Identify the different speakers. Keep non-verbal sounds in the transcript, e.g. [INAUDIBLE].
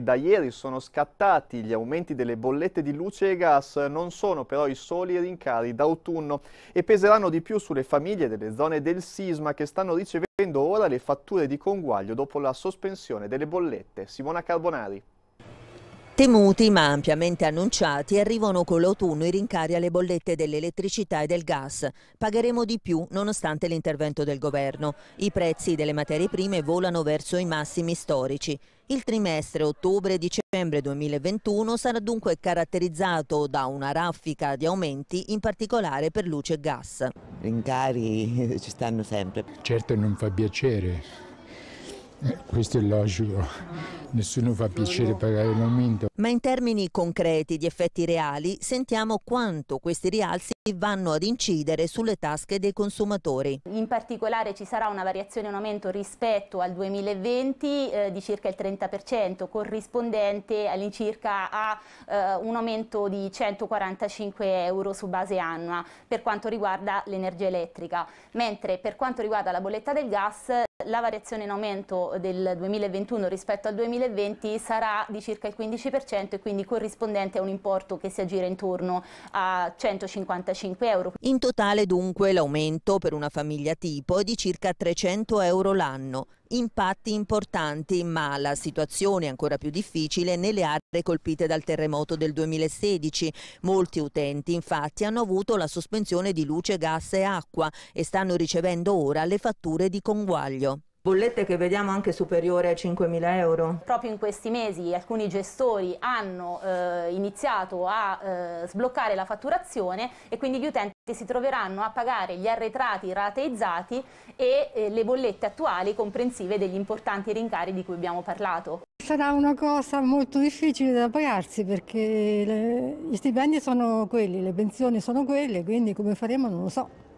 Speaker 1: da ieri sono scattati gli aumenti delle bollette di luce e gas, non sono però i soli rincari d'autunno e peseranno di più sulle famiglie delle zone del sisma che stanno ricevendo ora le fatture di conguaglio dopo la sospensione delle bollette. Simona Carbonari. Temuti ma ampiamente annunciati, arrivano con l'autunno i rincari alle bollette dell'elettricità e del gas. Pagheremo di più nonostante l'intervento del governo. I prezzi delle materie prime volano verso i massimi storici. Il trimestre ottobre-dicembre 2021 sarà dunque caratterizzato da una raffica di aumenti, in particolare per luce e gas. Rincari [LAUGHS] ci stanno sempre. Certo non fa piacere questo è logico, nessuno fa piacere pagare l'aumento. Ma in termini concreti di effetti reali sentiamo quanto questi rialzi che vanno ad incidere sulle tasche dei consumatori. In
Speaker 2: particolare ci sarà una variazione in aumento rispetto al 2020 eh, di circa il 30%, corrispondente all'incirca a eh, un aumento di 145 euro su base annua per quanto riguarda l'energia elettrica, mentre per quanto riguarda la bolletta del gas la variazione in aumento del 2021 rispetto al 2020 sarà di circa il 15% e quindi corrispondente a un importo che si aggira intorno a 155 35 euro.
Speaker 1: In totale dunque l'aumento per una famiglia tipo è di circa 300 euro l'anno. Impatti importanti, ma la situazione è ancora più difficile nelle aree colpite dal terremoto del 2016. Molti utenti infatti hanno avuto la sospensione di luce, gas e acqua e stanno ricevendo ora le fatture di conguaglio. Bollette che vediamo anche superiore ai 5.000 euro.
Speaker 2: Proprio in questi mesi alcuni gestori hanno eh, iniziato a eh, sbloccare la fatturazione e quindi gli utenti si troveranno a pagare gli arretrati rateizzati e eh, le bollette attuali comprensive degli importanti rincari di cui abbiamo parlato. Sarà una cosa molto difficile da pagarsi perché le, gli stipendi sono quelli, le pensioni sono quelle, quindi come faremo non lo so.